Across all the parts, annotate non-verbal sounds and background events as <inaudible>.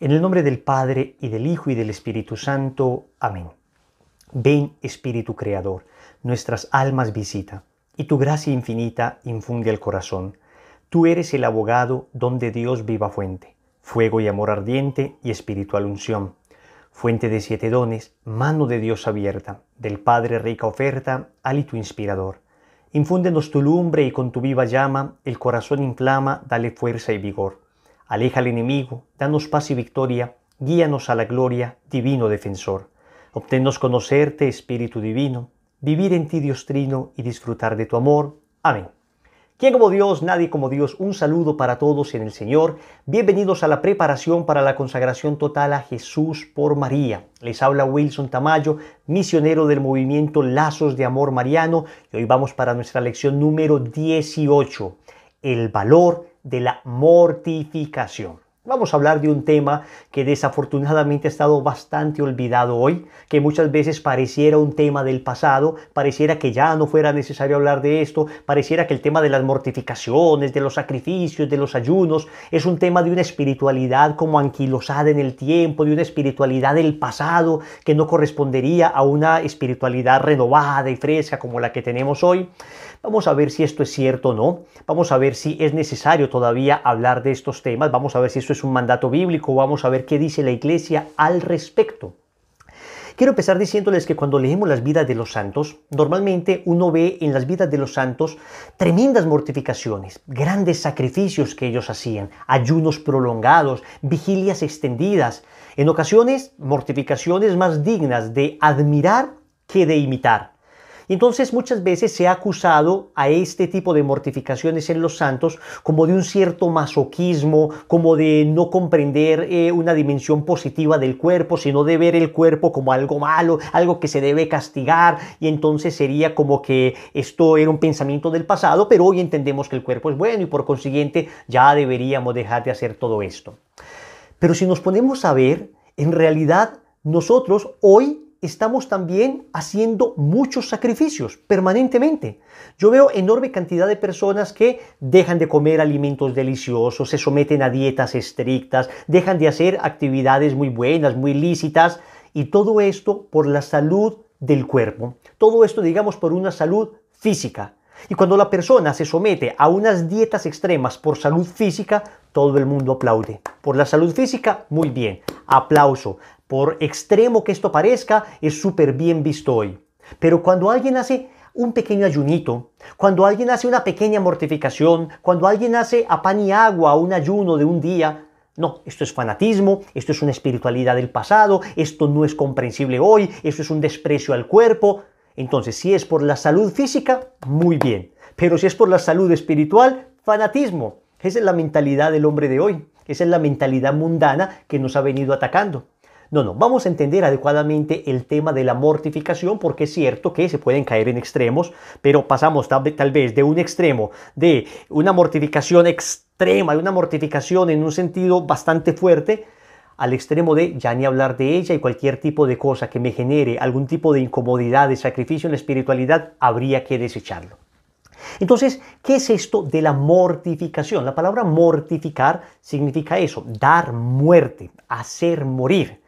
En el nombre del Padre y del Hijo y del Espíritu Santo. Amén. Ven Espíritu Creador, nuestras almas visita, y tu gracia infinita infunde al corazón. Tú eres el abogado donde Dios viva fuente, fuego y amor ardiente y espiritual unción. Fuente de siete dones, mano de Dios abierta, del Padre rica oferta, hálito inspirador. Infúndenos tu lumbre y con tu viva llama el corazón inflama, dale fuerza y vigor Aleja al enemigo, danos paz y victoria, guíanos a la gloria, divino defensor. Obténnos conocerte, Espíritu Divino, vivir en ti, Dios Trino, y disfrutar de tu amor. Amén. ¿Quién como Dios? Nadie como Dios. Un saludo para todos en el Señor. Bienvenidos a la preparación para la consagración total a Jesús por María. Les habla Wilson Tamayo, misionero del movimiento Lazos de Amor Mariano, y hoy vamos para nuestra lección número 18, el valor de la mortificación. Vamos a hablar de un tema que desafortunadamente ha estado bastante olvidado hoy, que muchas veces pareciera un tema del pasado, pareciera que ya no fuera necesario hablar de esto, pareciera que el tema de las mortificaciones, de los sacrificios, de los ayunos, es un tema de una espiritualidad como anquilosada en el tiempo, de una espiritualidad del pasado que no correspondería a una espiritualidad renovada y fresca como la que tenemos hoy. Vamos a ver si esto es cierto o no. Vamos a ver si es necesario todavía hablar de estos temas. Vamos a ver si esto es un mandato bíblico. Vamos a ver qué dice la iglesia al respecto. Quiero empezar diciéndoles que cuando leemos las vidas de los santos, normalmente uno ve en las vidas de los santos tremendas mortificaciones, grandes sacrificios que ellos hacían, ayunos prolongados, vigilias extendidas, en ocasiones mortificaciones más dignas de admirar que de imitar. Entonces muchas veces se ha acusado a este tipo de mortificaciones en los santos como de un cierto masoquismo, como de no comprender eh, una dimensión positiva del cuerpo, sino de ver el cuerpo como algo malo, algo que se debe castigar, y entonces sería como que esto era un pensamiento del pasado, pero hoy entendemos que el cuerpo es bueno y por consiguiente ya deberíamos dejar de hacer todo esto. Pero si nos ponemos a ver, en realidad nosotros hoy estamos también haciendo muchos sacrificios permanentemente. Yo veo enorme cantidad de personas que dejan de comer alimentos deliciosos, se someten a dietas estrictas, dejan de hacer actividades muy buenas, muy lícitas, y todo esto por la salud del cuerpo. Todo esto, digamos, por una salud física. Y cuando la persona se somete a unas dietas extremas por salud física, todo el mundo aplaude. Por la salud física, muy bien, aplauso. Por extremo que esto parezca, es súper bien visto hoy. Pero cuando alguien hace un pequeño ayunito, cuando alguien hace una pequeña mortificación, cuando alguien hace a pan y agua un ayuno de un día, no, esto es fanatismo, esto es una espiritualidad del pasado, esto no es comprensible hoy, esto es un desprecio al cuerpo. Entonces, si es por la salud física, muy bien. Pero si es por la salud espiritual, fanatismo. Esa es la mentalidad del hombre de hoy. Esa es la mentalidad mundana que nos ha venido atacando. No, no, vamos a entender adecuadamente el tema de la mortificación porque es cierto que se pueden caer en extremos, pero pasamos tal, vez de un extremo de una mortificación extrema, de una mortificación en un sentido bastante fuerte, al extremo de ya ni hablar de ella y cualquier tipo de cosa que me genere algún tipo de incomodidad, de sacrificio en la espiritualidad, habría que desecharlo. Entonces, ¿qué es esto de la mortificación? La palabra mortificar significa eso, dar muerte, hacer morir.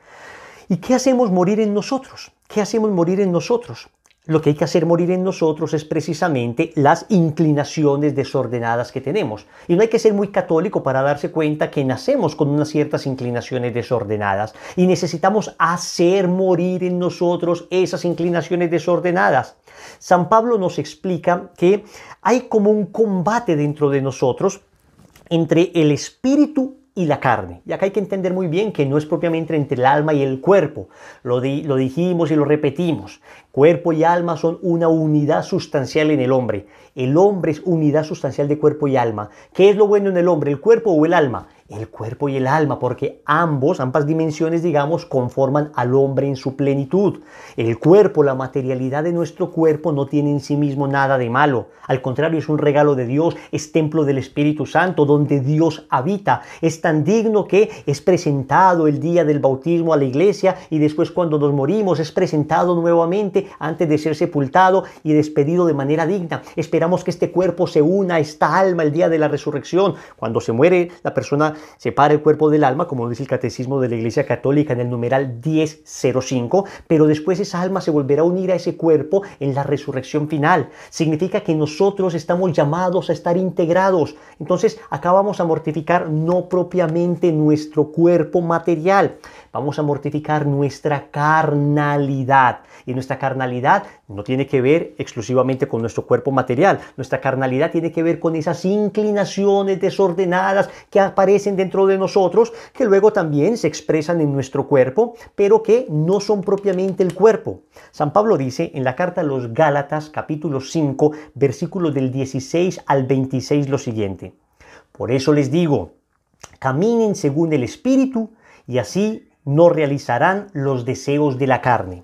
¿Y qué hacemos morir en nosotros? ¿Qué hacemos morir en nosotros? Lo que hay que hacer morir en nosotros es precisamente las inclinaciones desordenadas que tenemos. Y no hay que ser muy católico para darse cuenta que nacemos con unas ciertas inclinaciones desordenadas y necesitamos hacer morir en nosotros esas inclinaciones desordenadas. San Pablo nos explica que hay como un combate dentro de nosotros entre el espíritu y la carne. Y acá hay que entender muy bien que no es propiamente entre el alma y el cuerpo. Lo, lo, dijimos y lo repetimos. Cuerpo y alma son una unidad sustancial en el hombre. El hombre es unidad sustancial de cuerpo y alma. ¿Qué es lo bueno en el hombre, el cuerpo o el alma? el cuerpo y el alma, porque ambos, ambas dimensiones, digamos, conforman al hombre en su plenitud. El cuerpo, la materialidad de nuestro cuerpo no tiene en sí mismo nada de malo. Al contrario, es un regalo de Dios, es templo del Espíritu Santo, donde Dios habita. Es tan digno que es presentado el día del bautismo a la iglesia y después cuando nos morimos es presentado nuevamente antes de ser sepultado y despedido de manera digna. Esperamos que este cuerpo se una a esta alma el día de la resurrección. Cuando se muere la persona separa el cuerpo del alma, como dice el Catecismo de la Iglesia Católica en el numeral 1005, pero después esa alma se volverá a unir a ese cuerpo en la resurrección final. Significa que nosotros estamos llamados a estar integrados. Entonces acá vamos a mortificar no propiamente nuestro cuerpo material, Vamos a mortificar nuestra carnalidad. Y nuestra carnalidad no tiene que ver exclusivamente con nuestro cuerpo material. Nuestra carnalidad tiene que ver con esas inclinaciones desordenadas que aparecen dentro de nosotros, que luego también se expresan en nuestro cuerpo, pero que no son propiamente el cuerpo. San Pablo dice en la carta a los Gálatas capítulo 5, versículos del 16 al 26 lo siguiente. Por eso les digo, caminen según el Espíritu y así no realizarán los deseos de la carne.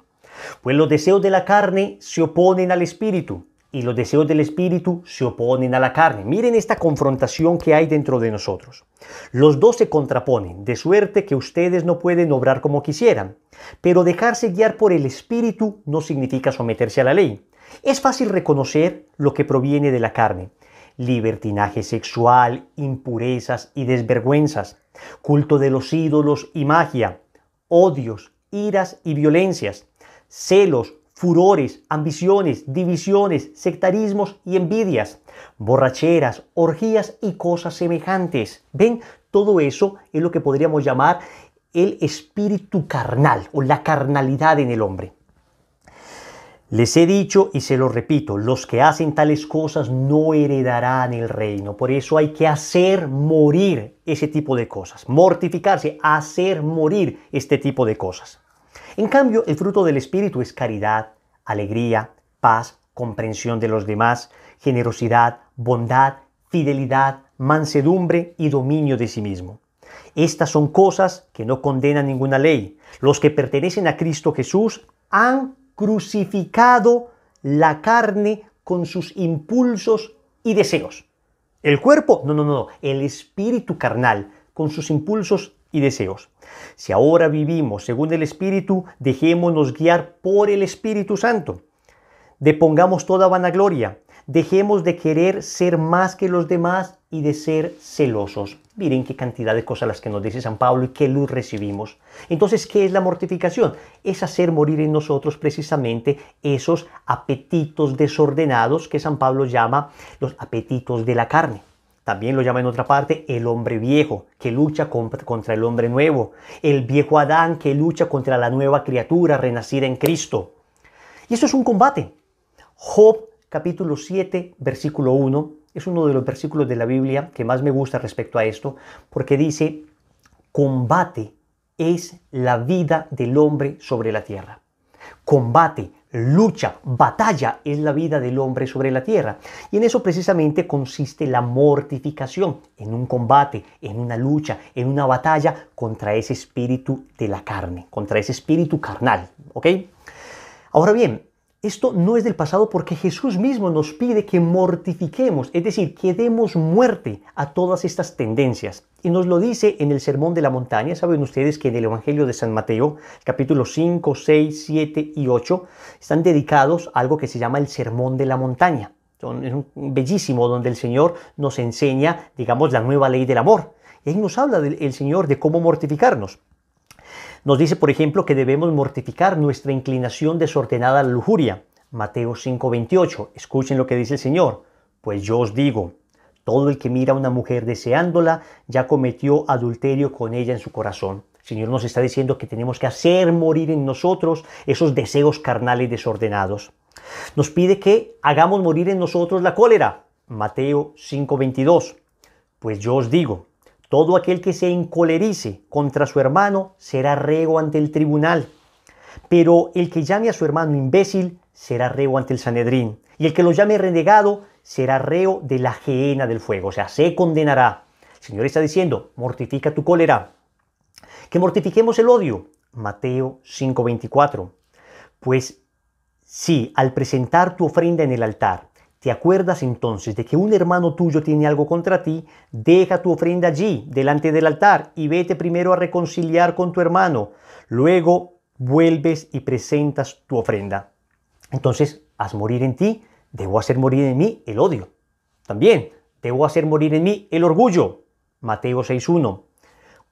Pues los deseos de la carne se oponen al espíritu y los deseos del espíritu se oponen a la carne. Miren esta confrontación que hay dentro de nosotros. Los dos se contraponen, de suerte que ustedes no pueden obrar como quisieran. Pero dejarse guiar por el espíritu no significa someterse a la ley. Es fácil reconocer lo que proviene de la carne. Libertinaje sexual, impurezas y desvergüenzas, culto de los ídolos y magia, odios, iras y violencias, celos, furores, ambiciones, divisiones, sectarismos y envidias, borracheras, orgías y cosas semejantes. Ven, todo eso es lo que podríamos llamar el espíritu carnal o la carnalidad en el hombre. Les he dicho y se lo repito, los que hacen tales cosas no heredarán el reino. Por eso hay que hacer morir ese tipo de cosas, mortificarse, hacer morir este tipo de cosas. En cambio, el fruto del Espíritu es caridad, alegría, paz, comprensión de los demás, generosidad, bondad, fidelidad, mansedumbre y dominio de sí mismo. Estas son cosas que no condenan ninguna ley. Los que pertenecen a Cristo Jesús han crucificado la carne con sus impulsos y deseos. El cuerpo, no, no, no, el espíritu carnal con sus impulsos y deseos. Si ahora vivimos según el Espíritu, dejémonos guiar por el Espíritu Santo. Depongamos toda vanagloria, dejemos de querer ser más que los demás y de ser celosos. Miren qué cantidad de cosas las que nos dice San Pablo y qué luz recibimos. Entonces, ¿qué es la mortificación? Es hacer morir en nosotros precisamente esos apetitos desordenados que San Pablo llama los apetitos de la carne. También lo llama en otra parte el hombre viejo, que lucha contra el hombre nuevo. El viejo Adán, que lucha contra la nueva criatura renacida en Cristo. Y eso es un combate. Job capítulo 7, versículo 1 es uno de los versículos de la Biblia que más me gusta respecto a esto, porque dice, combate es la vida del hombre sobre la tierra. Combate, lucha, batalla es la vida del hombre sobre la tierra. Y en eso precisamente consiste la mortificación, en un combate, en una lucha, en una batalla contra ese espíritu de la carne, contra ese espíritu carnal. ¿Ok? Ahora bien, esto no es del pasado porque Jesús mismo nos pide que mortifiquemos, es decir, que demos muerte a todas estas tendencias. Y nos lo dice en el Sermón de la Montaña. Saben ustedes que en el Evangelio de San Mateo, capítulos 5, 6, 7 y 8, están dedicados a algo que se llama el Sermón de la Montaña. Es un bellísimo donde el Señor nos enseña, digamos, la nueva ley del amor. Y ahí nos habla el Señor de cómo mortificarnos. Nos dice, por ejemplo, que debemos mortificar nuestra inclinación desordenada a la lujuria. Mateo 5:28. Escuchen lo que dice el Señor. Pues yo os digo, todo el que mira a una mujer deseándola ya cometió adulterio con ella en su corazón. El Señor nos está diciendo que tenemos que hacer morir en nosotros esos deseos carnales desordenados. Nos pide que hagamos morir en nosotros la cólera. Mateo 5:22. Pues yo os digo, todo aquel que se encolerice contra su hermano será reo ante el tribunal. Pero el que llame a su hermano imbécil será reo ante el Sanedrín. Y el que lo llame renegado será reo de la gehenna del fuego. O sea, se condenará. El Señor está diciendo, mortifica tu cólera. Que mortifiquemos el odio. Mateo 5:24. Pues si sí, al presentar tu ofrenda en el altar te acuerdas entonces de que un hermano tuyo tiene algo contra ti, deja tu ofrenda allí, delante del altar, y vete primero a reconciliar con tu hermano. Luego vuelves y presentas tu ofrenda. Entonces, haz morir en ti, debo hacer morir en mí el odio. También, debo hacer morir en mí el orgullo. Mateo 6.1.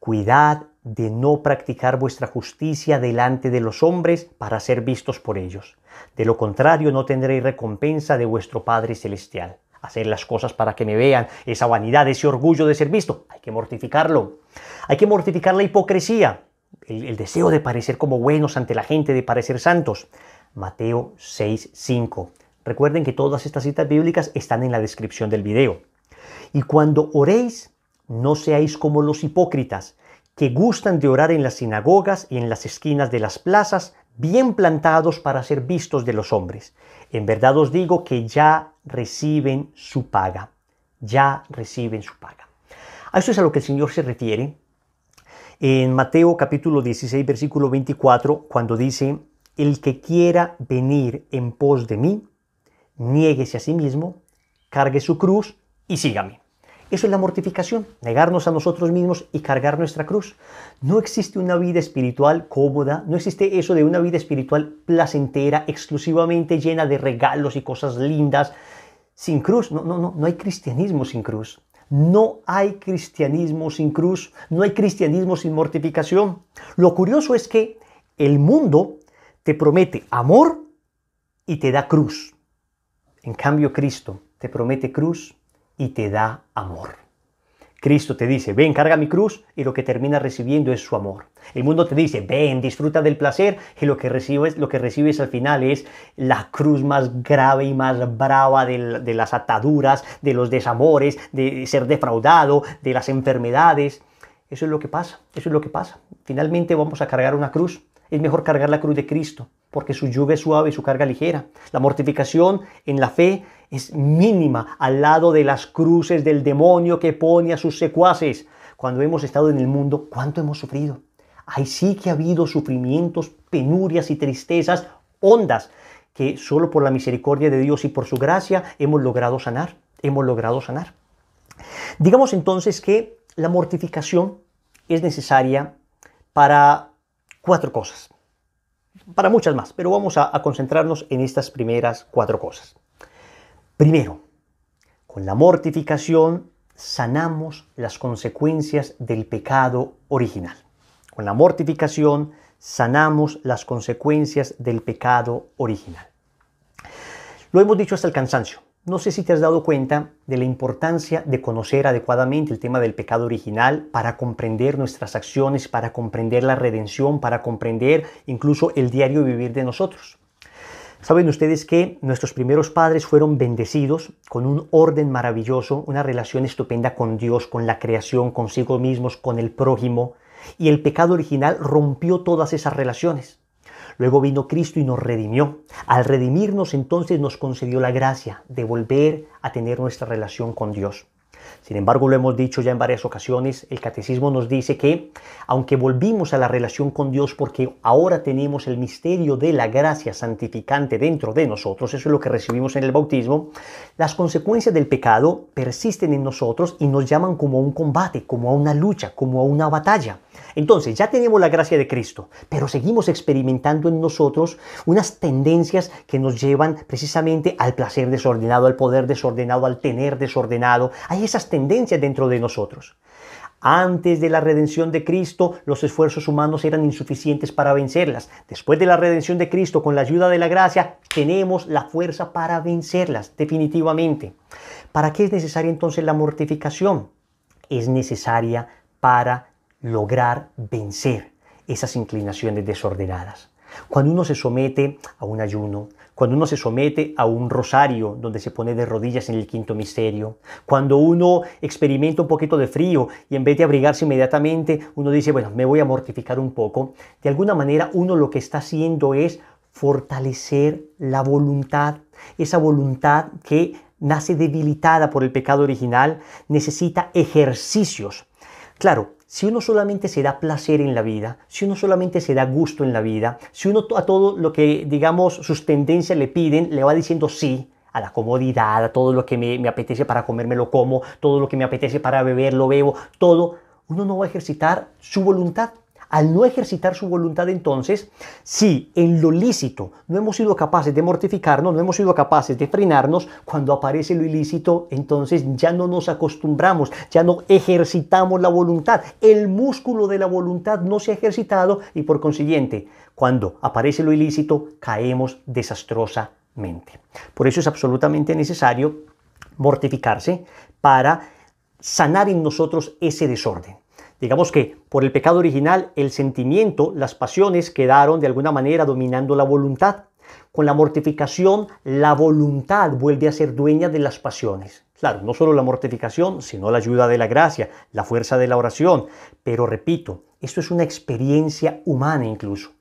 Cuidad de no practicar vuestra justicia delante de los hombres para ser vistos por ellos. De lo contrario no tendréis recompensa de vuestro Padre Celestial. Hacer las cosas para que me vean, esa vanidad, ese orgullo de ser visto, hay que mortificarlo. Hay que mortificar la hipocresía, el, deseo de parecer como buenos ante la gente, de parecer santos. Mateo 6, 5. Recuerden que todas estas citas bíblicas están en la descripción del video. Y cuando oréis, no seáis como los hipócritas, que gustan de orar en las sinagogas y en las esquinas de las plazas, bien plantados para ser vistos de los hombres. En verdad os digo que ya reciben su paga, ya reciben su paga. A eso es a lo que el Señor se refiere en Mateo capítulo 16, versículo 24, cuando dice, el que quiera venir en pos de mí, nieguese a sí mismo, cargue su cruz y sígame. Eso es la mortificación, negarnos a nosotros mismos y cargar nuestra cruz. No existe una vida espiritual cómoda, no existe eso de una vida espiritual placentera, exclusivamente llena de regalos y cosas lindas, sin cruz. No, no, no, no hay cristianismo sin cruz. No hay cristianismo sin cruz, no hay cristianismo sin mortificación. Lo curioso es que el mundo te promete amor y te da cruz. En cambio, Cristo te promete cruz y te da amor. Cristo te dice, ven, carga mi cruz, y lo que terminas recibiendo es su amor. El mundo te dice, ven, disfruta del placer, y lo que recibes, lo que recibes al final es la cruz más grave y más brava de, de las ataduras, de los desamores, de ser defraudado, de las enfermedades. Eso es lo que pasa, eso es lo que pasa. Finalmente vamos a cargar una cruz. Es mejor cargar la cruz de Cristo porque su lluvia es suave y su carga ligera. La mortificación en la fe es mínima al lado de las cruces del demonio que pone a sus secuaces. Cuando hemos estado en el mundo, ¿cuánto hemos sufrido? Ahí sí que ha habido sufrimientos, penurias y tristezas hondas que solo por la misericordia de Dios y por su gracia hemos logrado sanar, hemos logrado sanar. Digamos entonces que la mortificación es necesaria para cuatro cosas para muchas más, pero vamos a, concentrarnos en estas primeras cuatro cosas. Primero, con la mortificación sanamos las consecuencias del pecado original. Con la mortificación sanamos las consecuencias del pecado original. Lo hemos dicho hasta el cansancio. No sé si te has dado cuenta de la importancia de conocer adecuadamente el tema del pecado original para comprender nuestras acciones, para comprender la redención, para comprender incluso el diario vivir de nosotros. Saben ustedes que nuestros primeros padres fueron bendecidos con un orden maravilloso, una relación estupenda con Dios, con la creación, consigo mismos, con el prójimo, y el pecado original rompió todas esas relaciones. Luego vino Cristo y nos redimió. Al redimirnos entonces nos concedió la gracia de volver a tener nuestra relación con Dios. Sin embargo, lo hemos dicho ya en varias ocasiones, el catecismo nos dice que, aunque volvimos a la relación con Dios porque ahora tenemos el misterio de la gracia santificante dentro de nosotros, eso es lo que recibimos en el bautismo, las consecuencias del pecado persisten en nosotros y nos llaman como a un combate, como a una lucha, como a una batalla. Entonces, ya tenemos la gracia de Cristo, pero seguimos experimentando en nosotros unas tendencias que nos llevan precisamente al placer desordenado, al poder desordenado, al tener desordenado. Hay esas tendencias dentro de nosotros. Antes de la redención de Cristo, los esfuerzos humanos eran insuficientes para vencerlas. Después de la redención de Cristo, con la ayuda de la gracia, tenemos la fuerza para vencerlas, definitivamente. ¿Para qué es necesaria entonces la mortificación? Es necesaria para lograr vencer esas inclinaciones desordenadas. Cuando uno se somete a un ayuno, cuando uno se somete a un rosario donde se pone de rodillas en el quinto misterio, cuando uno experimenta un poquito de frío y en vez de abrigarse inmediatamente, uno dice, bueno, me voy a mortificar un poco, de alguna manera uno lo que está haciendo es fortalecer la voluntad, esa voluntad que nace debilitada por el pecado original, necesita ejercicios. Claro, si uno solamente se da placer en la vida, si uno solamente se da gusto en la vida, si uno a todo lo que, digamos, sus tendencias le piden, le va diciendo sí, a la comodidad, a todo lo que me, apetece para comerme lo como, todo lo que me apetece para beber lo bebo, todo, uno no va a ejercitar su voluntad, al no ejercitar su voluntad entonces, si en lo lícito no hemos sido capaces de mortificarnos, no hemos sido capaces de frenarnos, cuando aparece lo ilícito, entonces ya no nos acostumbramos, ya no ejercitamos la voluntad. El músculo de la voluntad no se ha ejercitado y por consiguiente, cuando aparece lo ilícito, caemos desastrosamente. Por eso es absolutamente necesario mortificarse para sanar en nosotros ese desorden. Digamos que por el pecado original, el sentimiento, las pasiones quedaron de alguna manera dominando la voluntad. Con la mortificación, la voluntad vuelve a ser dueña de las pasiones. Claro, no solo la mortificación, sino la ayuda de la gracia, la fuerza de la oración. Pero repito, esto es una experiencia humana incluso.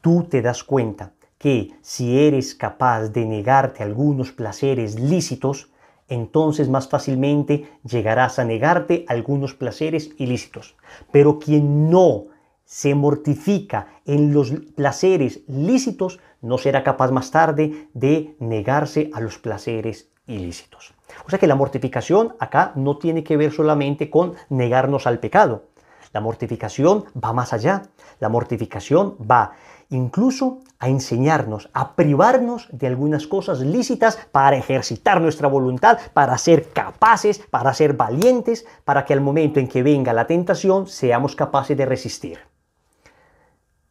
Tú te das cuenta que si eres capaz de negarte algunos placeres lícitos, entonces más fácilmente llegarás a negarte algunos placeres ilícitos. Pero quien no se mortifica en los placeres lícitos, no será capaz más tarde de negarse a los placeres ilícitos. O sea que la mortificación acá no tiene que ver solamente con negarnos al pecado. La mortificación va más allá. La mortificación va incluso a enseñarnos, a privarnos de algunas cosas lícitas para ejercitar nuestra voluntad, para ser capaces, para ser valientes, para que al momento en que venga la tentación seamos capaces de resistir.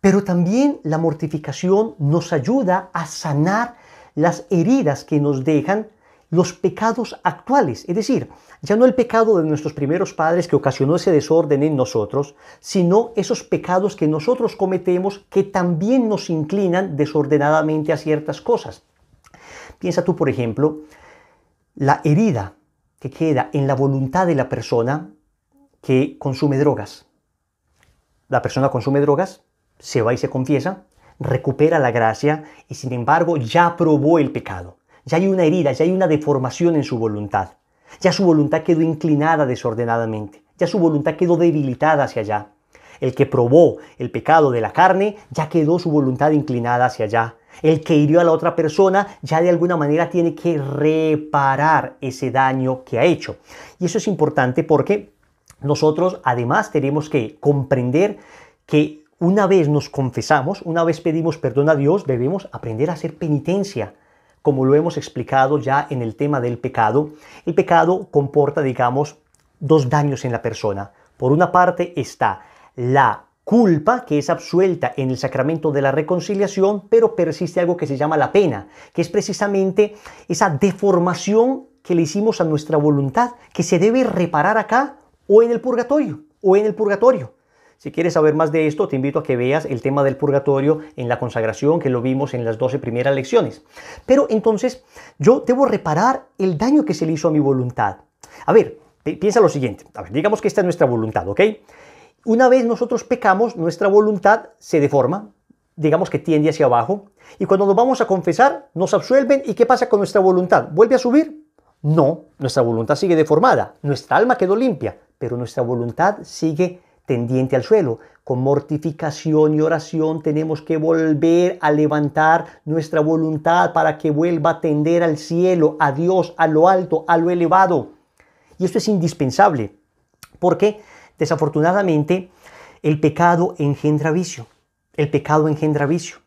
Pero también la mortificación nos ayuda a sanar las heridas que nos dejan los pecados actuales, es decir, ya no el pecado de nuestros primeros padres que ocasionó ese desorden en nosotros, sino esos pecados que nosotros cometemos que también nos inclinan desordenadamente a ciertas cosas. Piensa tú, por ejemplo, la herida que queda en la voluntad de la persona que consume drogas. La persona consume drogas, se va y se confiesa, recupera la gracia y sin embargo ya probó el pecado ya hay una herida, ya hay una deformación en su voluntad. Ya su voluntad quedó inclinada desordenadamente, ya su voluntad quedó debilitada hacia allá. El que probó el pecado de la carne, ya quedó su voluntad inclinada hacia allá. El que hirió a la otra persona ya de alguna manera tiene que reparar ese daño que ha hecho. Y eso es importante porque nosotros además tenemos que comprender que una vez nos confesamos, una vez pedimos perdón a Dios, debemos aprender a hacer penitencia como lo hemos explicado ya en el tema del pecado, el pecado comporta, digamos, dos daños en la persona. Por una parte está la culpa que es absuelta en el sacramento de la reconciliación, pero persiste algo que se llama la pena, que es precisamente esa deformación que le hicimos a nuestra voluntad, que se debe reparar acá o en el purgatorio, o en el purgatorio. Si quieres saber más de esto, te invito a que veas el tema del purgatorio en la consagración que lo vimos en las 12 primeras lecciones. Pero entonces, yo debo reparar el daño que se le hizo a mi voluntad. A ver, piensa lo siguiente. digamos que esta es nuestra voluntad, ¿ok? Una vez nosotros pecamos, nuestra voluntad se deforma, digamos que tiende hacia abajo, y cuando nos vamos a confesar, nos absuelven, ¿y qué pasa con nuestra voluntad? ¿Vuelve a subir? No, nuestra voluntad sigue deformada, nuestra alma quedó limpia, pero nuestra voluntad sigue tendiente al suelo. Con mortificación y oración tenemos que volver a levantar nuestra voluntad para que vuelva a tender al cielo, a Dios, a lo alto, a lo elevado. Y esto es indispensable, porque desafortunadamente el pecado engendra vicio. El pecado engendra vicio.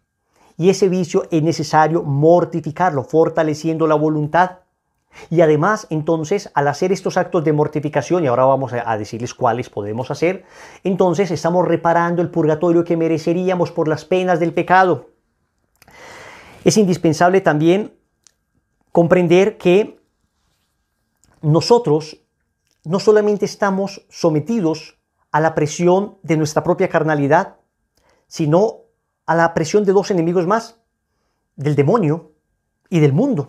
Y ese vicio es necesario mortificarlo, fortaleciendo la voluntad y además, entonces, al hacer estos actos de mortificación, y ahora vamos a decirles cuáles podemos hacer, entonces estamos reparando el purgatorio que mereceríamos por las penas del pecado. Es indispensable también comprender que nosotros no solamente estamos sometidos a la presión de nuestra propia carnalidad, sino a la presión de dos enemigos más, del demonio y del mundo.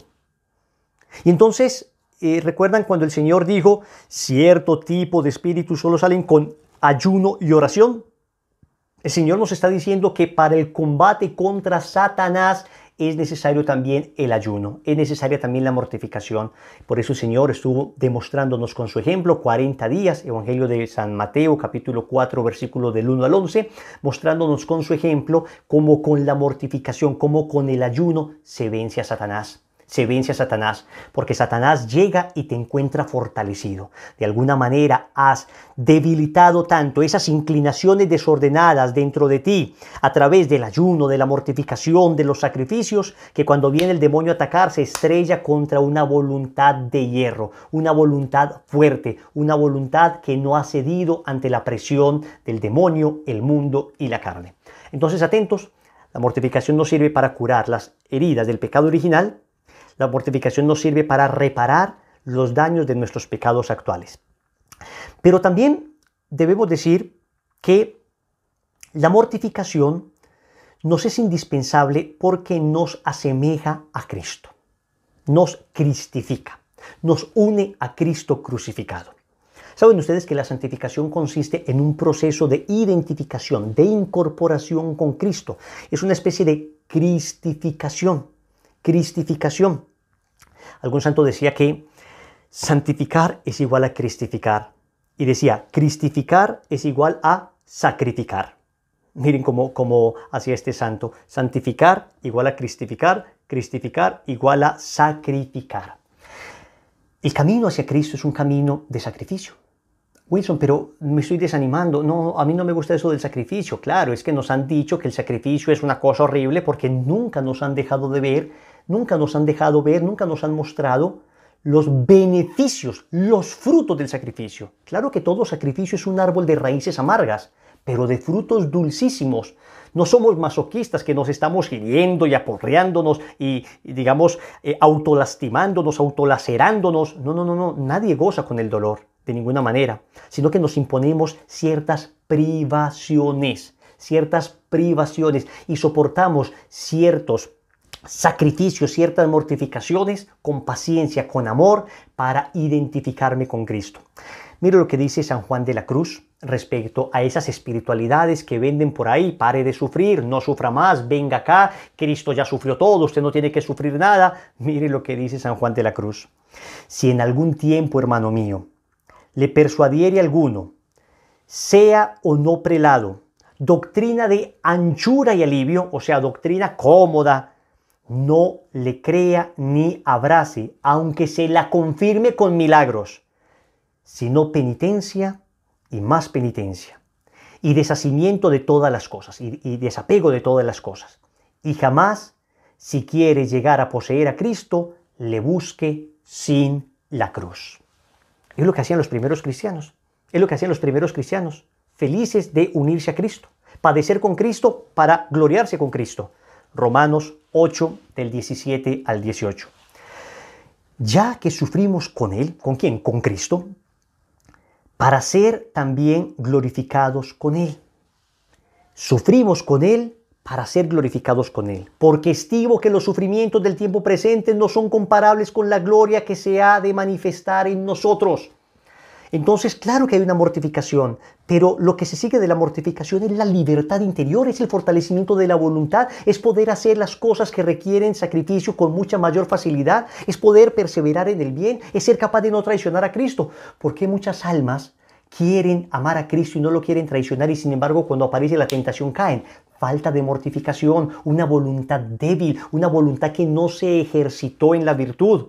Y entonces, eh, ¿recuerdan cuando el Señor dijo, cierto tipo de espíritu solo salen con ayuno y oración? El Señor nos está diciendo que para el combate contra Satanás es necesario también el ayuno, es necesaria también la mortificación. Por eso el Señor estuvo demostrándonos con su ejemplo 40 días, Evangelio de San Mateo capítulo 4 versículo del 1 al 11, mostrándonos con su ejemplo cómo con la mortificación, cómo con el ayuno se vence a Satanás se vence a Satanás, porque Satanás llega y te encuentra fortalecido. De alguna manera has debilitado tanto esas inclinaciones desordenadas dentro de ti a través del ayuno, de la mortificación, de los sacrificios, que cuando viene el demonio a atacar se estrella contra una voluntad de hierro, una voluntad fuerte, una voluntad que no ha cedido ante la presión del demonio, el mundo y la carne. Entonces, atentos, la mortificación no sirve para curar las heridas del pecado original, la mortificación nos sirve para reparar los daños de nuestros pecados actuales. Pero también debemos decir que la mortificación nos es indispensable porque nos asemeja a Cristo, nos cristifica, nos une a Cristo crucificado. Saben ustedes que la santificación consiste en un proceso de identificación, de incorporación con Cristo. Es una especie de cristificación cristificación. Algún santo decía que santificar es igual a cristificar. Y decía, cristificar es igual a sacrificar. Miren cómo, cómo hacía este santo. Santificar igual a cristificar, cristificar igual a sacrificar. El camino hacia Cristo es un camino de sacrificio. Wilson, pero me estoy desanimando. No, a mí no me gusta eso del sacrificio. Claro, es que nos han dicho que el sacrificio es una cosa horrible porque nunca nos han dejado de ver nunca nos han dejado ver, nunca nos han mostrado los beneficios, los frutos del sacrificio. Claro que todo sacrificio es un árbol de raíces amargas, pero de frutos dulcísimos. No somos masoquistas que nos estamos hiriendo y aporreándonos y, digamos, eh, autolastimándonos, autolacerándonos. No, no, no, no. Nadie goza con el dolor, de ninguna manera, sino que nos imponemos ciertas privaciones ciertas privaciones y soportamos ciertos sacrificio ciertas mortificaciones, con paciencia, con amor, para identificarme con Cristo. Mire lo que dice San Juan de la Cruz respecto a esas espiritualidades que venden por ahí, pare de sufrir, no sufra más, venga acá, Cristo ya sufrió todo, usted no tiene que sufrir nada. <laughs> Mire lo que dice San Juan de la Cruz. Si en algún tiempo, hermano mío, le persuadiere alguno, sea o no prelado, doctrina de anchura y alivio, o sea, doctrina cómoda, no le crea ni abrace, aunque se la confirme con milagros, sino penitencia y más penitencia, y deshacimiento de todas las cosas, y, desapego de todas las cosas. Y jamás, si quiere llegar a poseer a Cristo, le busque sin la cruz. Es lo que hacían los primeros cristianos. Es lo que hacían los primeros cristianos, felices de unirse a Cristo, padecer con Cristo para gloriarse con Cristo, Romanos 8 del 17 al 18. Ya que sufrimos con Él, ¿con quién? Con Cristo, para ser también glorificados con Él. Sufrimos con Él para ser glorificados con Él, porque estimo que los sufrimientos del tiempo presente no son comparables con la gloria que se ha de manifestar en nosotros. Entonces, claro que hay una mortificación, pero lo que se sigue de la mortificación es la libertad interior, es el fortalecimiento de la voluntad, es poder hacer las cosas que requieren sacrificio con mucha mayor facilidad, es poder perseverar en el bien, es ser capaz de no traicionar a Cristo, porque muchas almas quieren amar a Cristo y no lo quieren traicionar y sin embargo cuando aparece la tentación caen. Falta de mortificación, una voluntad débil, una voluntad que no se ejercitó en la virtud.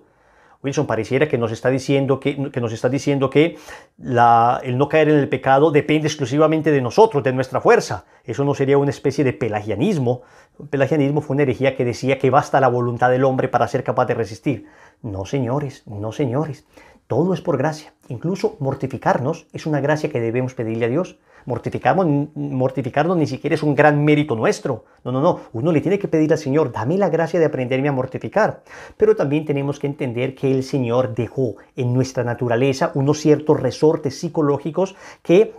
Wilson, pareciera que nos está diciendo que, nos está diciendo que el no caer en el pecado depende exclusivamente de nosotros, de nuestra fuerza. Eso no sería una especie de pelagianismo. pelagianismo fue una herejía que decía que basta la voluntad del hombre para ser capaz de resistir. No, señores, no, señores. Todo es por gracia. Incluso mortificarnos es una gracia que debemos pedirle a Dios. Mortificarnos, ni siquiera es un gran mérito nuestro. No, no, no. Uno le tiene que pedir al Señor, dame la gracia de aprenderme a mortificar. Pero también tenemos que entender que el Señor dejó en nuestra naturaleza unos ciertos resortes psicológicos que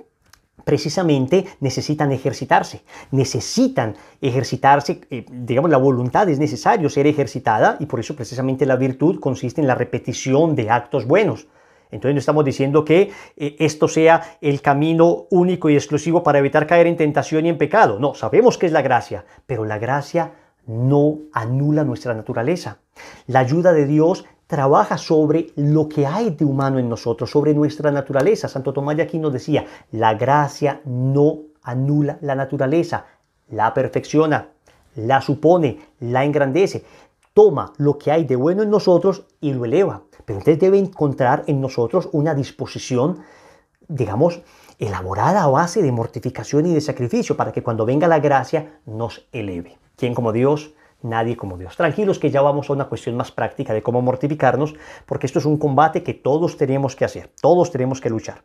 precisamente necesitan ejercitarse, necesitan ejercitarse, eh, digamos, la voluntad es necesario ser ejercitada y por eso precisamente la virtud consiste en la repetición de actos buenos. Entonces no estamos diciendo que eh, esto sea el camino único y exclusivo para evitar caer en tentación y en pecado. No, sabemos que es la gracia, pero la gracia no anula nuestra naturaleza. La ayuda de Dios trabaja sobre lo que hay de humano en nosotros, sobre nuestra naturaleza. Santo Tomás de Aquino decía, la gracia no anula la naturaleza, la perfecciona, la supone, la engrandece toma lo que hay de bueno en nosotros y lo eleva. Pero entonces debe encontrar en nosotros una disposición, digamos, elaborada a base de mortificación y de sacrificio para que cuando venga la gracia nos eleve. ¿Quién como Dios? Nadie como Dios. Tranquilos que ya vamos a una cuestión más práctica de cómo mortificarnos, porque esto es un combate que todos tenemos que hacer, todos tenemos que luchar.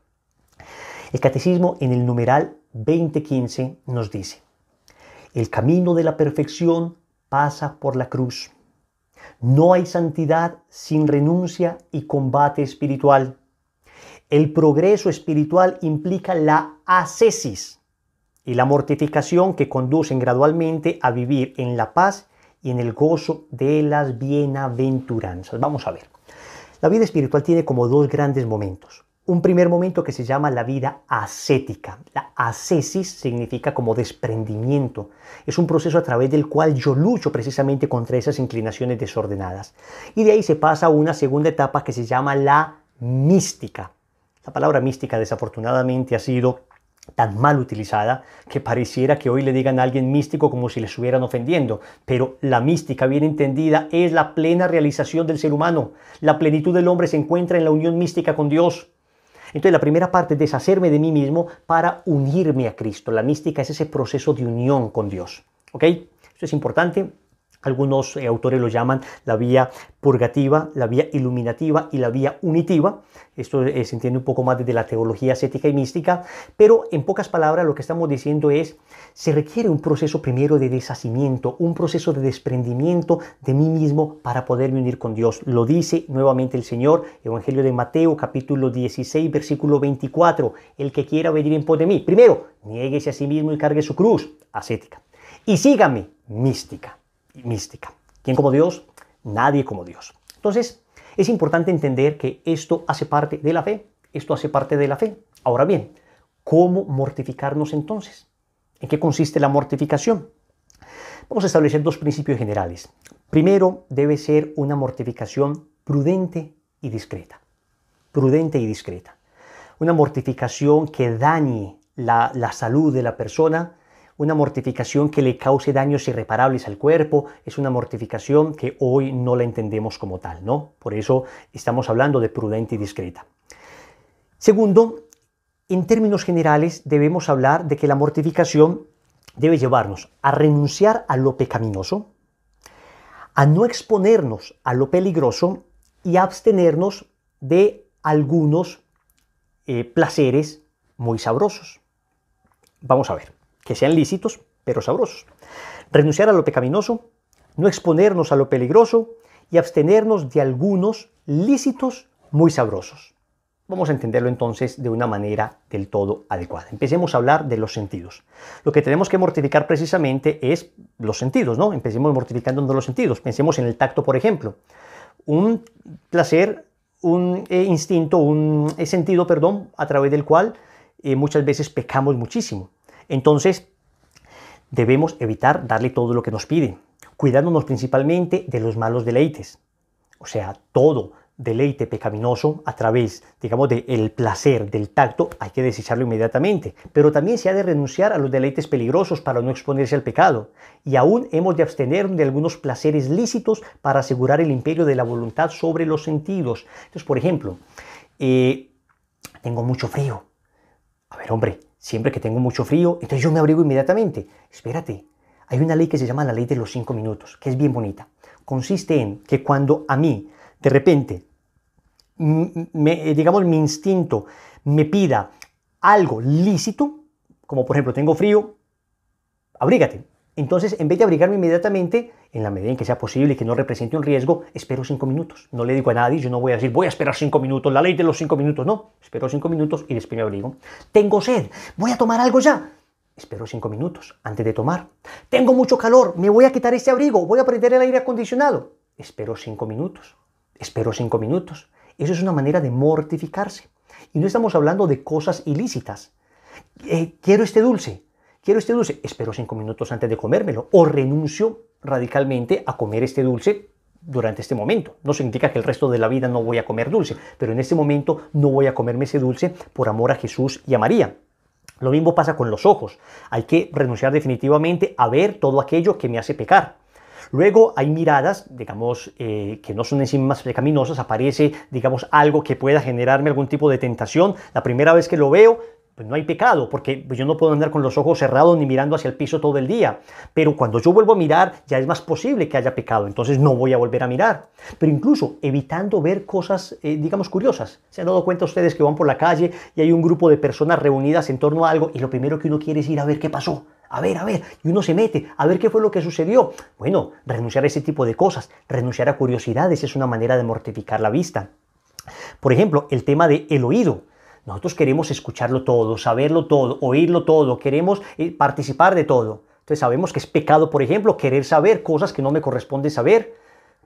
El catecismo en el numeral 2015 nos dice, el camino de la perfección pasa por la cruz. No hay santidad sin renuncia y combate espiritual. El progreso espiritual implica la ascesis y la mortificación que conducen gradualmente a vivir en la paz y en el gozo de las bienaventuranzas. Vamos a ver. La vida espiritual tiene como dos grandes momentos un primer momento que se llama la vida ascética. La ascesis significa como desprendimiento. Es un proceso a través del cual yo lucho precisamente contra esas inclinaciones desordenadas. Y de ahí se pasa a una segunda etapa que se llama la mística. La palabra mística desafortunadamente ha sido tan mal utilizada que pareciera que hoy le digan a alguien místico como si le estuvieran ofendiendo. Pero la mística, bien entendida, es la plena realización del ser humano. La plenitud del hombre se encuentra en la unión mística con Dios. Entonces la primera parte es deshacerme de mí mismo para unirme a Cristo. La mística es ese proceso de unión con Dios. ¿Ok? Esto es importante. Algunos eh, autores lo llaman la vía purgativa, la vía iluminativa y la vía unitiva. Esto se entiende un poco más desde la teología ascética y mística, pero en pocas palabras lo que estamos diciendo es, se requiere un proceso primero de deshacimiento, un proceso de desprendimiento de mí mismo para poderme unir con Dios. Lo dice nuevamente el Señor, Evangelio de Mateo capítulo 16, versículo 24, el que quiera venir en pos de mí. Primero, niéguese a sí mismo y cargue su cruz, ascética. Y sígame, mística mística. ¿Quién como Dios? Nadie como Dios. Entonces, es importante entender que esto hace parte de la fe. Esto hace parte de la fe. Ahora bien, ¿cómo mortificarnos entonces? ¿En qué consiste la mortificación? Vamos a establecer dos principios generales. Primero, debe ser una mortificación prudente y discreta. Prudente y discreta. Una mortificación que dañe la, la salud de la persona una mortificación que le cause daños irreparables al cuerpo, es una mortificación que hoy no la entendemos como tal, ¿no? Por eso estamos hablando de prudente y discreta. Segundo, en términos generales debemos hablar de que la mortificación debe llevarnos a renunciar a lo pecaminoso, a no exponernos a lo peligroso y a abstenernos de algunos eh, placeres muy sabrosos. Vamos a ver que sean lícitos, pero sabrosos. Renunciar a lo pecaminoso, no exponernos a lo peligroso y abstenernos de algunos lícitos muy sabrosos. Vamos a entenderlo entonces de una manera del todo adecuada. Empecemos a hablar de los sentidos. Lo que tenemos que mortificar precisamente es los sentidos, ¿no? Empecemos mortificando los sentidos. Pensemos en el tacto, por ejemplo. Un placer, un eh, instinto, un eh, sentido, perdón, a través del cual eh, muchas veces pecamos muchísimo. Entonces, debemos evitar darle todo lo que nos pide, cuidándonos principalmente de los malos deleites. O sea, todo deleite pecaminoso a través, digamos, del placer, del tacto, hay que desecharlo inmediatamente. Pero también se ha de renunciar a los deleites peligrosos para no exponerse al pecado. Y aún hemos de abstener de algunos placeres lícitos para asegurar el imperio de la voluntad sobre los sentidos. Entonces, por ejemplo, eh, tengo mucho frío. A ver, hombre, siempre que tengo mucho frío, entonces yo me abrigo inmediatamente. Espérate, hay una ley que se llama la ley de los cinco minutos, que es bien bonita. Consiste en que cuando a mí, de repente, digamos, mi instinto me pida algo lícito, como por ejemplo tengo frío, abrígate. Entonces, en vez de abrigarme inmediatamente, en la medida en que sea posible y que no represente un riesgo, espero cinco minutos. No le digo a nadie, yo no voy a decir, voy a esperar cinco minutos, la ley de los cinco minutos. No, espero cinco minutos y después me abrigo. Tengo sed, voy a tomar algo ya. Espero cinco minutos antes de tomar. Tengo mucho calor, me voy a quitar este abrigo, voy a prender el aire acondicionado. Espero cinco minutos. Espero cinco minutos. Eso es una manera de mortificarse. Y no estamos hablando de cosas ilícitas. Eh, quiero este dulce quiero este dulce, espero cinco minutos antes de comérmelo o renuncio radicalmente a comer este dulce durante este momento. No significa que el resto de la vida no voy a comer dulce, pero en este momento no voy a comerme ese dulce por amor a Jesús y a María. Lo mismo pasa con los ojos. Hay que renunciar definitivamente a ver todo aquello que me hace pecar. Luego hay miradas, digamos, eh, que no son encima más pecaminosas, aparece, digamos, algo que pueda generarme algún tipo de tentación. La primera vez que lo veo, pues no hay pecado, porque pues, yo no puedo andar con los ojos cerrados ni mirando hacia el piso todo el día. Pero cuando yo vuelvo a mirar, ya es más posible que haya pecado, entonces no voy a volver a mirar. Pero incluso evitando ver cosas, eh, digamos, curiosas. ¿Se han dado cuenta ustedes que van por la calle y hay un grupo de personas reunidas en torno a algo y lo primero que uno quiere es ir a ver qué pasó? A ver, a ver, y uno se mete, a ver qué fue lo que sucedió. Bueno, renunciar a ese tipo de cosas, renunciar a curiosidades es una manera de mortificar la vista. Por ejemplo, el tema del el oído. Nosotros queremos escucharlo todo, saberlo todo, oírlo todo, queremos eh, participar de todo. Entonces sabemos que es pecado, por ejemplo, querer saber cosas que no me corresponde saber,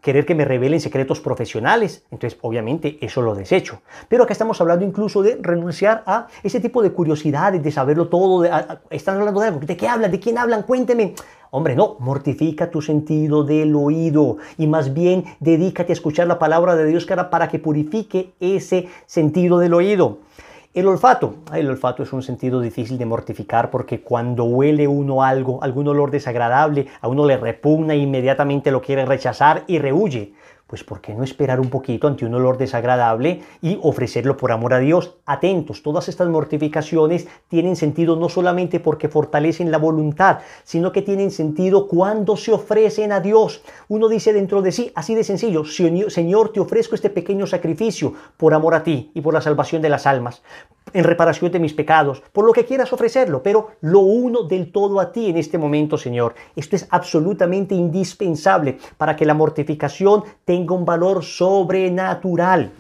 querer que me revelen secretos profesionales. Entonces, obviamente, eso lo desecho. Pero acá estamos hablando incluso de renunciar a ese tipo de curiosidades, de saberlo todo. Ah, ah, están hablando de algo. ¿De qué hablan? ¿De quién hablan? Cuénteme. Hombre, no, mortifica tu sentido del oído y más bien dedícate a escuchar la palabra de Dios para que purifique ese sentido del oído. El olfato. El olfato es un sentido difícil de mortificar porque cuando huele uno algo, algún olor desagradable, a uno le repugna e inmediatamente lo quiere rechazar y rehuye. Pues ¿por qué no esperar un poquito ante un olor desagradable y ofrecerlo por amor a Dios? Atentos, todas estas mortificaciones tienen sentido no solamente porque fortalecen la voluntad, sino que tienen sentido cuando se ofrecen a Dios. Uno dice dentro de sí, así de sencillo, Señor, te ofrezco este pequeño sacrificio por amor a ti y por la salvación de las almas en reparación de mis pecados, por lo que quieras ofrecerlo, pero lo uno del todo a ti en este momento, Señor. Esto es absolutamente indispensable para que la mortificación tenga un valor sobrenatural.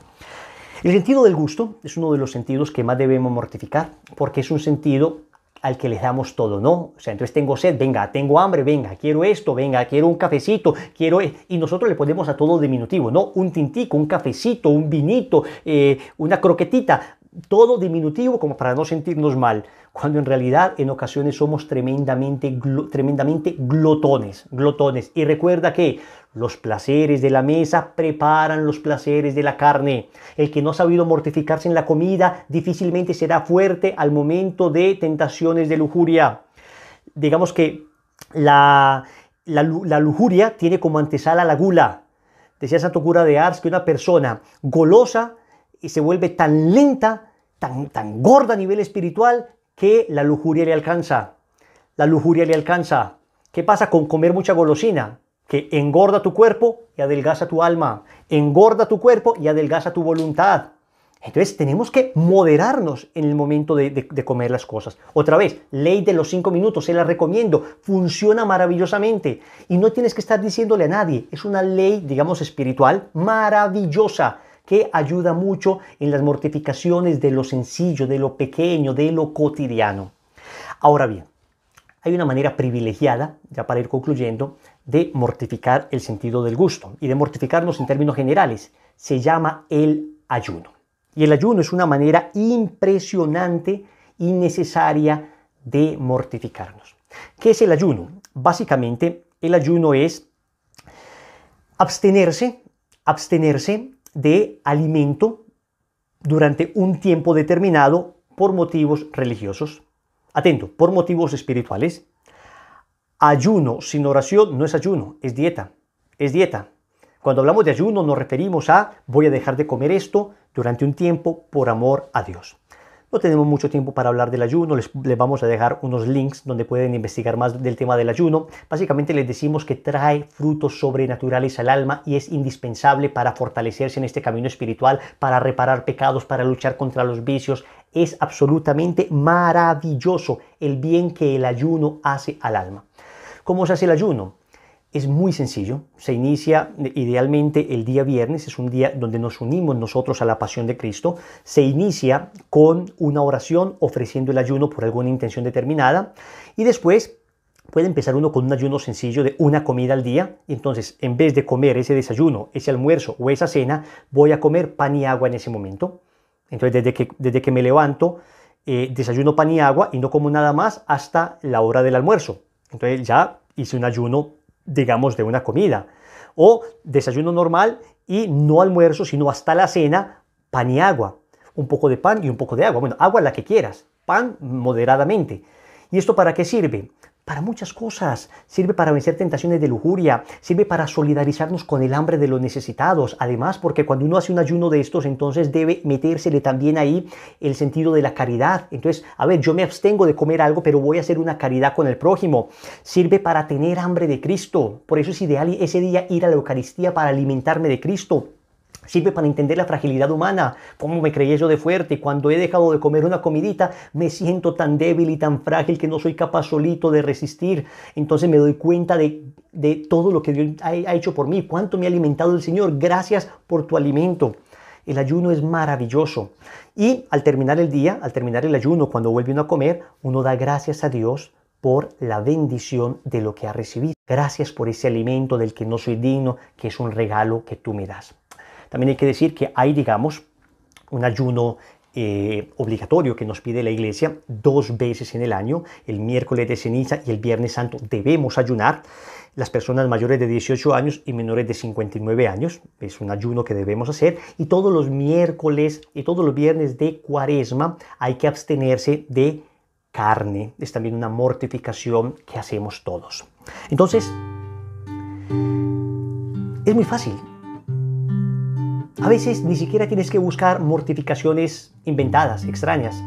El sentido del gusto es uno de los sentidos que más debemos mortificar, porque es un sentido al que le damos todo, ¿no? O sea, entonces tengo sed, venga, tengo hambre, venga, quiero esto, venga, quiero un cafecito, quiero... E-, y nosotros le ponemos a todo diminutivo, ¿no? Un tintico, un cafecito, un vinito, eh, una croquetita, todo diminutivo como para no sentirnos mal, cuando en realidad en ocasiones somos tremendamente, tremendamente glotones, glotones. Y recuerda que los placeres de la mesa preparan los placeres de la carne. El que no ha sabido mortificarse en la comida difícilmente será fuerte al momento de tentaciones de lujuria. Digamos que la, la lujuria tiene como antesala la gula. Decía Santo Cura de Ars que una persona golosa y se vuelve tan lenta, tan, tan gorda a nivel espiritual, que la lujuria le alcanza. La lujuria le alcanza. ¿Qué pasa con comer mucha golosina? Que engorda tu cuerpo y adelgaza tu alma. Engorda tu cuerpo y adelgaza tu voluntad. Entonces tenemos que moderarnos en el momento de, de, comer las cosas. Otra vez, ley de los cinco minutos, se la recomiendo, funciona maravillosamente y no tienes que estar diciéndole a nadie, es una ley, digamos, espiritual maravillosa que ayuda mucho en las mortificaciones de lo sencillo, de lo pequeño, de lo cotidiano. Ahora bien, hay una manera privilegiada, ya para ir concluyendo, de mortificar el sentido del gusto y de mortificarnos en términos generales. Se llama el ayuno. Y el ayuno es una manera impresionante y necesaria de mortificarnos. ¿Qué es el ayuno? Básicamente, el ayuno es abstenerse, abstenerse de alimento durante un tiempo determinado por motivos religiosos. Atento, por motivos espirituales. Ayuno sin oración no es ayuno, es dieta. Es dieta. Cuando hablamos de ayuno nos referimos a voy a dejar de comer esto durante un tiempo por amor a Dios. No tenemos mucho tiempo para hablar del ayuno, les, vamos a dejar unos links donde pueden investigar más del tema del ayuno. Básicamente les decimos que trae frutos sobrenaturales al alma y es indispensable para fortalecerse en este camino espiritual, para reparar pecados, para luchar contra los vicios. Es absolutamente maravilloso el bien que el ayuno hace al alma. ¿Cómo se hace el ayuno? Es muy sencillo, se inicia eh, idealmente el día viernes, es un día donde nos unimos nosotros a la pasión de Cristo, se inicia con una oración ofreciendo el ayuno por alguna intención determinada y después puede empezar uno con un ayuno sencillo de una comida al día. Entonces, en vez de comer ese desayuno, ese almuerzo o esa cena, voy a comer pan y agua en ese momento. Entonces, desde que, desde que me levanto, eh, desayuno pan y agua y no como nada más hasta la hora del almuerzo. Entonces, ya hice un ayuno digamos, de una comida. O desayuno normal y no almuerzo, sino hasta la cena, pan y agua. Un poco de pan y un poco de agua. Bueno, agua la que quieras, pan moderadamente. ¿Y esto para qué sirve? para muchas cosas. Sirve para vencer tentaciones de lujuria, sirve para solidarizarnos con el hambre de los necesitados. Además, porque cuando uno hace un ayuno de estos, entonces debe metérsele también ahí el sentido de la caridad. Entonces, a ver, yo me abstengo de comer algo, pero voy a hacer una caridad con el prójimo. Sirve para tener hambre de Cristo. Por eso es ideal ese día ir a la Eucaristía para alimentarme de Cristo Sirve para entender la fragilidad humana, cómo me creía yo de fuerte. Cuando he dejado de comer una comidita, me siento tan débil y tan frágil que no soy capaz solito de resistir. Entonces me doy cuenta de, de todo lo que Dios ha, ha hecho por mí, cuánto me ha alimentado el Señor. Gracias por tu alimento. El ayuno es maravilloso. Y al terminar el día, al terminar el ayuno, cuando vuelve uno a comer, uno da gracias a Dios por la bendición de lo que ha recibido. Gracias por ese alimento del que no soy digno, que es un regalo que tú me das. También hay que decir que hay, digamos, un ayuno eh, obligatorio que nos pide la iglesia dos veces en el año, el miércoles de ceniza y el viernes santo debemos ayunar. Las personas mayores de 18 años y menores de 59 años, es un ayuno que debemos hacer, y todos los miércoles y todos los viernes de cuaresma hay que abstenerse de carne. Es también una mortificación que hacemos todos. Entonces, es muy fácil, a veces ni siquiera tienes que buscar mortificaciones inventadas, extrañas.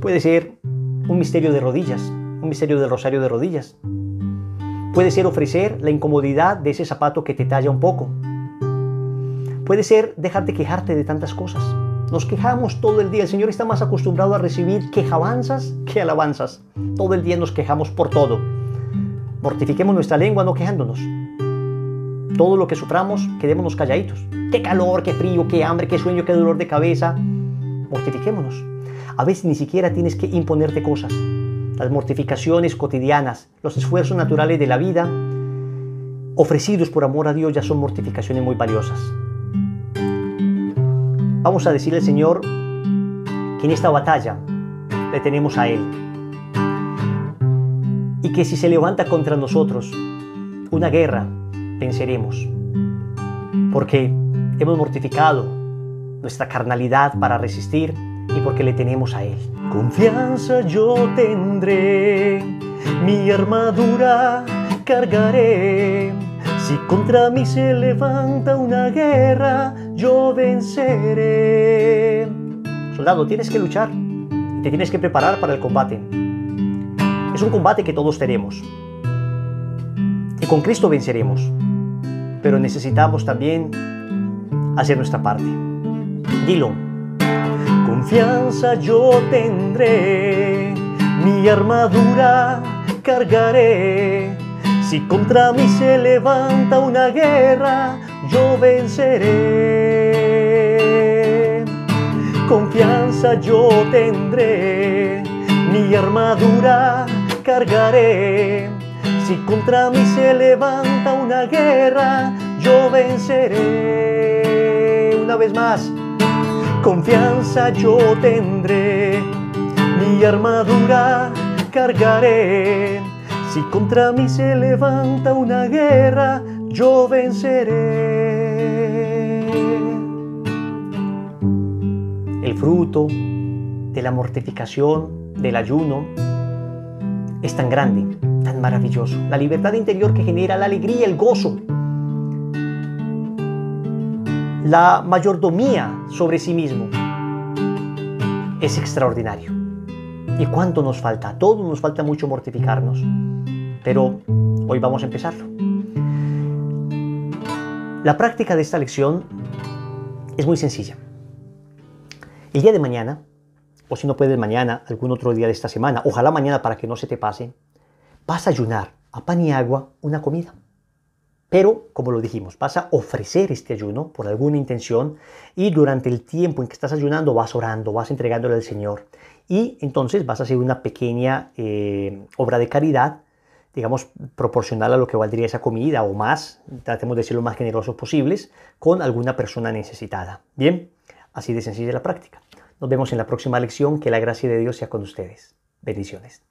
Puede ser un misterio de rodillas, un misterio del rosario de rodillas. Puede ser ofrecer la incomodidad de ese zapato que te talla un poco. Puede ser dejarte quejarte de tantas cosas. Nos quejamos todo el día. El Señor está más acostumbrado a recibir quejabanzas que alabanzas. Todo el día nos quejamos por todo. Mortifiquemos nuestra lengua no quejándonos. Todo lo que suframos, quedémonos calladitos. Qué calor, qué frío, qué hambre, qué sueño, qué dolor de cabeza. Mortifiquémonos. A veces ni siquiera tienes que imponerte cosas. Las mortificaciones cotidianas, los esfuerzos naturales de la vida, ofrecidos por amor a Dios, ya son mortificaciones muy valiosas. Vamos a decirle al Señor que en esta batalla le tenemos a Él. Y que si se levanta contra nosotros una guerra, venceremos, porque hemos mortificado nuestra carnalidad para resistir y porque le tenemos a Él. Confianza yo tendré, mi armadura cargaré. Si contra mí se levanta una guerra, yo venceré. Soldado, tienes que luchar y te tienes que preparar para el combate. Es un combate que todos tenemos. Y con Cristo venceremos pero necesitamos también hacer nuestra parte. Dilo. Confianza yo tendré, mi armadura cargaré. Si contra mí se levanta una guerra, yo venceré. Confianza yo tendré, mi armadura cargaré. Si contra mí se levanta una guerra, yo venceré. Una vez más, confianza yo tendré, mi armadura cargaré. Si contra mí se levanta una guerra, yo venceré. El fruto de la mortificación, del ayuno, es tan grande tan maravilloso, la libertad interior que genera la alegría, el gozo, la mayordomía sobre sí mismo, es extraordinario. ¿Y cuánto nos falta? A todos nos falta mucho mortificarnos, pero hoy vamos a empezarlo. La práctica de esta lección es muy sencilla. El día de mañana, o si no puedes mañana, algún otro día de esta semana, ojalá mañana para que no se te pase, vas a ayunar a pan y agua una comida. Pero, como lo dijimos, vas a ofrecer este ayuno por alguna intención y durante el tiempo en que estás ayunando vas orando, vas entregándole al Señor. Y entonces vas a hacer una pequeña eh, obra de caridad, digamos, proporcional a lo que valdría esa comida o más, tratemos de ser lo más generosos posibles, con alguna persona necesitada. Bien, así de sencilla la práctica. Nos vemos en la próxima lección. Que la gracia de Dios sea con ustedes. Bendiciones.